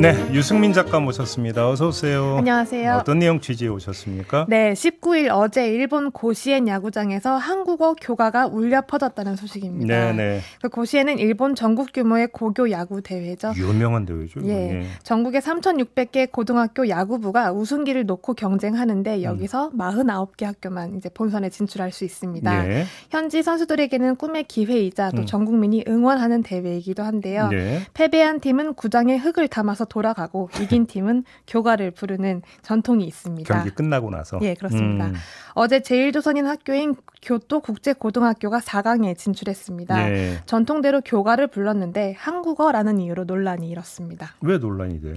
네, 유승민 작가 모셨습니다. 어서 오세요. 안녕하세요. 어떤 내용 취지에 오셨습니까? 네, 19일 어제 일본 고시엔 야구장에서 한국어 교가가 울려 퍼졌다는 소식입니다. 네, 네. 그 고시엔은 일본 전국 규모의 고교 야구 대회죠. 유명한 대회죠. 예, 네. 전국의 3,600개 고등학교 야구부가 우승기를 놓고 경쟁하는데 음. 여기서 음. 49개 학교만 이제 본선에 진출할 수 있습니다. 네. 현지 선수들에게는 꿈의 기회이자 또 음. 전 국민이 응원하는 대회이기도 한데요. 네. 패배한 팀은 구장에 흙을 담아서 이어서 돌아가고 이긴 팀은 교가를 부르는 전통이 있습니다. 경기 끝나고 나서. 예, 그렇습니다. 음. 어제 제일조선인 학교인 교토국제고등학교가 4강에 진출했습니다. 예. 전통대로 교가를 불렀는데 한국어라는 이유로 논란이 일었습니다. 왜 논란이 돼요?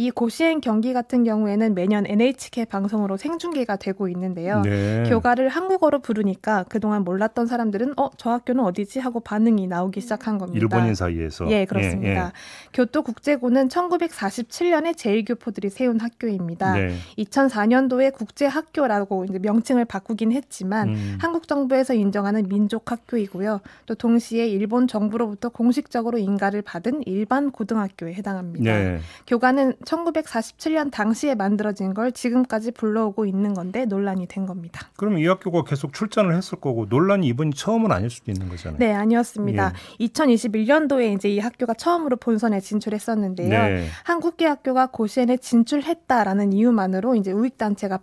이 고시행 경기 같은 경우에는 매년 NHK 방송으로 생중계가 되고 있는데요. 네. 교가를 한국어로 부르니까 그동안 몰랐던 사람들은 어, 저 학교는 어디지 하고 반응이 나오기 시작한 겁니다. 일본인 사이에서. 예, 그렇습니다. 예, 예. 교토국제고는 1947년에 제일교포들이 세운 학교입니다. 네. 2004년도에 국제학교라고 이제 명칭을 바꾸긴 했지만 음. 한국 정부에서 인정하는 민족 학교이고요. 또 동시에 일본 정부로부터 공식적으로 인가를 받은 일반 고등학교에 해당합니다. 네. 교가는 1947년 당시에 만들어진 걸 지금까지 불러오고 있는 건데 논란이 된 겁니다. 그럼 이 학교가 계속 출전을 했을 거고 논란이 이번이 처음은 아닐 수도 있는 거잖아요. 네, 아니었습니다. 예. 2021년도에 이제 이 학교가 처음으로 본선에 진출했었는데요. 네. 한국계 학교가 고시엔에 진출했다라는 이유만으로 이제 우익 단체가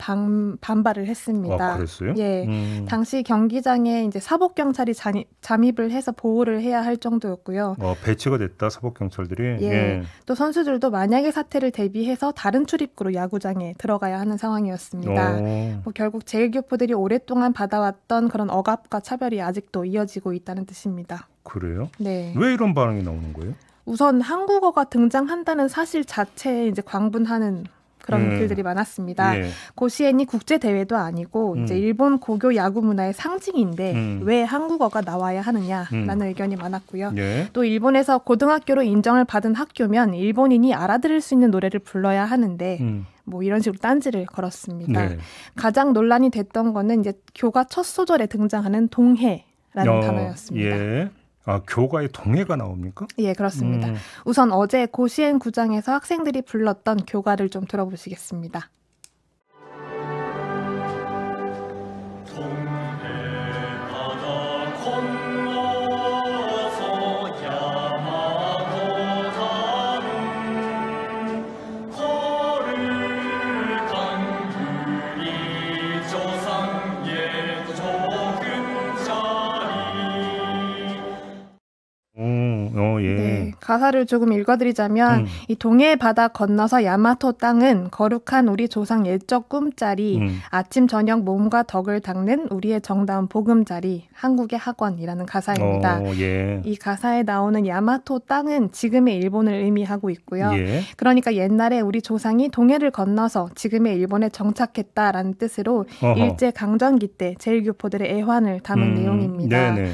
반발을 했습니다. 아, 그랬어요? 예. 음. 당시 경기장에 이제 사복 경찰이 잠입을 해서 보호를 해야 할 정도였고요. 어, 배치가 됐다 사복 경찰들이. 예. 예. 또 선수들도 만약에 사태를 대비해서 다른 출입구로 야구장에 들어가야 하는 상황이었습니다. 어. 뭐 결국 재외교포들이 오랫동안 받아왔던 그런 억압과 차별이 아직도 이어지고 있다는 뜻입니다. 그래요? 네. 왜 이런 반응이 나오는 거예요? 우선 한국어가 등장한다는 사실 자체에 이제 광분하는 그런 음. 글들이 많았습니다. 예. 고시엔이 국제 대회도 아니고 음. 이제 일본 고교 야구 문화의 상징인데 음. 왜 한국어가 나와야 하느냐라는 음. 의견이 많았고요. 예. 또 일본에서 고등학교로 인정을 받은 학교면 일본인이 알아들을 수 있는 노래를 불러야 하는데 음. 뭐 이런 식으로 딴지를 걸었습니다. 네. 가장 논란이 됐던 거는 이제 교가 첫 소절에 등장하는 동해라는 어, 단어였습니다. 예. 아, 교과의 동해가 나옵니까? 예, 그렇습니다. 음. 우선 어제 고시엔 구장에서 학생들이 불렀던 교과를 좀 들어보시겠습니다. 어, 예. 네, 가사를 조금 읽어드리자면 음. 이 동해 바다 건너서 야마토 땅은 거룩한 우리 조상 옛적 꿈자리 음. 아침 저녁 몸과 덕을 닦는 우리의 정다운 보금자리 한국의 학원이라는 가사입니다. 어, 예. 이 가사에 나오는 야마토 땅은 지금의 일본을 의미하고 있고요. 예. 그러니까 옛날에 우리 조상이 동해를 건너서 지금의 일본에 정착했다라는 뜻으로 일제 강점기 때 제일교포들의 애환을 담은 음, 내용입니다. 네네.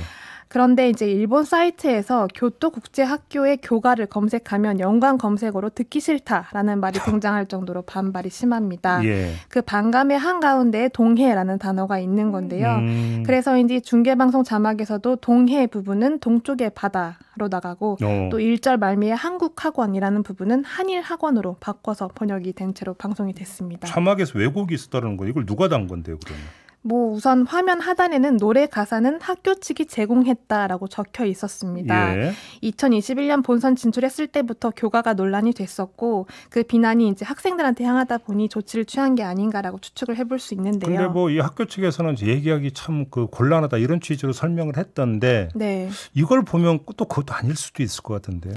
그런데 이제 일본 사이트에서 교토 국제학교의 교가를 검색하면 연관 검색어로 듣기 싫다라는 말이 등장할 정도로 반발이 심합니다. 예. 그 반감의 한 가운데에 동해라는 단어가 있는 건데요. 음. 그래서인지 중계 방송 자막에서도 동해 부분은 동쪽의 바다로 나가고 어. 또일절 말미에 한국 학원이라는 부분은 한일 학원으로 바꿔서 번역이 된 채로 방송이 됐습니다. 자막에서 왜곡이 있었다는 거 이걸 누가 단 건데요, 그러면? 뭐 우선 화면 하단에는 노래 가사는 학교 측이 제공했다라고 적혀 있었습니다. 예. 2021년 본선 진출했을 때부터 교과가 논란이 됐었고 그 비난이 이제 학생들한테 향하다 보니 조치를 취한 게 아닌가라고 추측을 해볼 수 있는데요. 근데 뭐 이 학교 측에서는 이제 얘기하기 참 그 곤란하다 이런 취지로 설명을 했던데 네. 이걸 보면 또 그것도 아닐 수도 있을 것같은데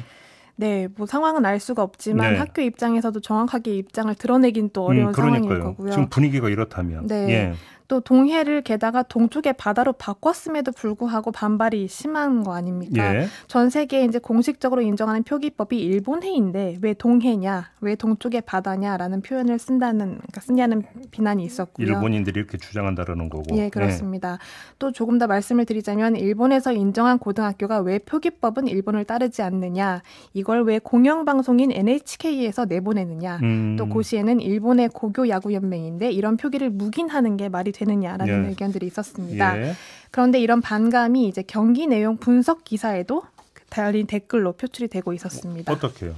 네, 뭐 상황은 알 수가 없지만 네. 학교 입장에서도 정확하게 입장을 드러내긴 또 음, 어려운 음, 상황일 거고요. 지금 분위기가 이렇다면. 네. 예. 또 동해를 게다가 동쪽의 바다로 바꿨음에도 불구하고 반발이 심한 거 아닙니까? 예. 전 세계에 이제 공식적으로 인정하는 표기법이 일본해인데 왜 동해냐, 왜 동쪽의 바다냐라는 표현을 쓴다는 그러니까 쓰냐는 비난이 있었고요. 일본인들이 이렇게 주장한다라는 거고. 예, 예. 그렇습니다. 예. 또 조금 더 말씀을 드리자면 일본에서 인정한 고등학교가 왜 표기법은 일본을 따르지 않느냐, 이걸 왜 공영방송인 NHK에서 내보내느냐, 음. 또 고시에는 일본의 고교 야구 연맹인데 이런 표기를 묵인하는 게 말이 되느냐라는 예. 의견들이 있었습니다. 예. 그런데 이런 반감이 이제 경기 내용 분석 기사에도 달린 댓글로 표출이 되고 있었습니다. 어떻게요?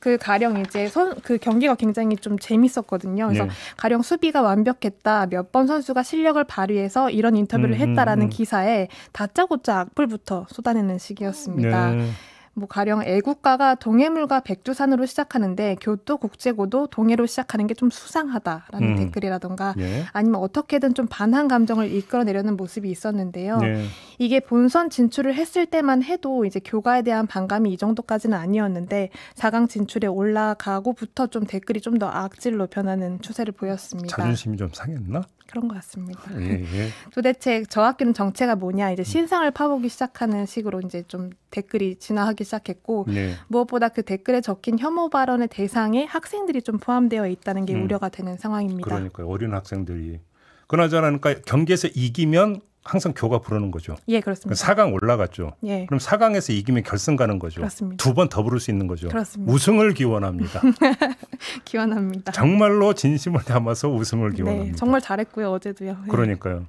그 가령 이제 선그 경기가 굉장히 좀 재밌었거든요. 그래서 네. 가령 수비가 완벽했다. 몇 번 선수가 실력을 발휘해서 이런 인터뷰를 음, 음 했다라는 음, 음. 기사에 다짜고짜 악플부터 쏟아내는 시기였습니다. 네. 뭐 가령 애국가가 동해물과 백두산으로 시작하는데 교토 국제고도 동해로 시작하는 게 좀 수상하다라는 음. 댓글이라던가 예. 아니면 어떻게든 좀반한 감정을 이끌어내려는 모습이 있었는데요. 예. 이게 본선 진출을 했을 때만 해도 이제 교가에 대한 반감이 이 정도까지는 아니었는데 4강 진출에 올라가고부터 좀 댓글이 좀 더 악질로 변하는 추세를 보였습니다. 자존심이 좀 상했나? 그런 것 같습니다. 예, 예. 도대체 저 학교는 정체가 뭐냐 이제 신상을 파보기 시작하는 식으로 이제 좀 댓글이 진화하기 시작했고 예. 무엇보다 그 댓글에 적힌 혐오 발언의 대상에 학생들이 좀 포함되어 있다는 게 음. 우려가 되는 상황입니다. 그러니까 어린 학생들이 그나저나 그러니까 경기에서 이기면 항상 교가 부르는 거죠. 예, 그렇습니다. 사강 올라갔죠. 예. 그럼 사강에서 이기면 결승 가는 거죠. 그렇습니다. 두번 더 부를 수 있는 거죠. 그렇습니다. 우승을 기원합니다. 기원합니다. 정말로 진심을 담아서 우승을 네, 기원합니다. 네, 정말 잘했고요, 어제도요. 예. 그러니까요.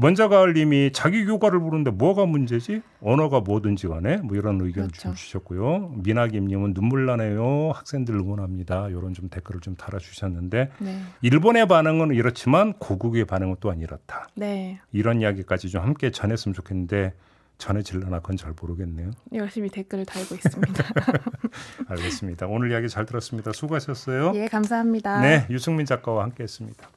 먼저가을님이 자기 교과를 부르는데 뭐가 문제지? 언어가 뭐든지 간에 뭐 이런 의견을 그렇죠. 좀 주셨고요. 미나김님은 눈물 나네요. 학생들 응원합니다. 이런 좀 댓글을 좀 달아주셨는데 네. 일본의 반응은 이렇지만 고국의 반응은 또한 이렇다. 네. 이런 이야기까지 좀 함께 전했으면 좋겠는데 전해질려나 그건 잘 모르겠네요. 열심히 댓글을 달고 있습니다. 알겠습니다. 오늘 이야기 잘 들었습니다. 수고하셨어요. 예, 감사합니다. 네, 유승민 작가와 함께했습니다.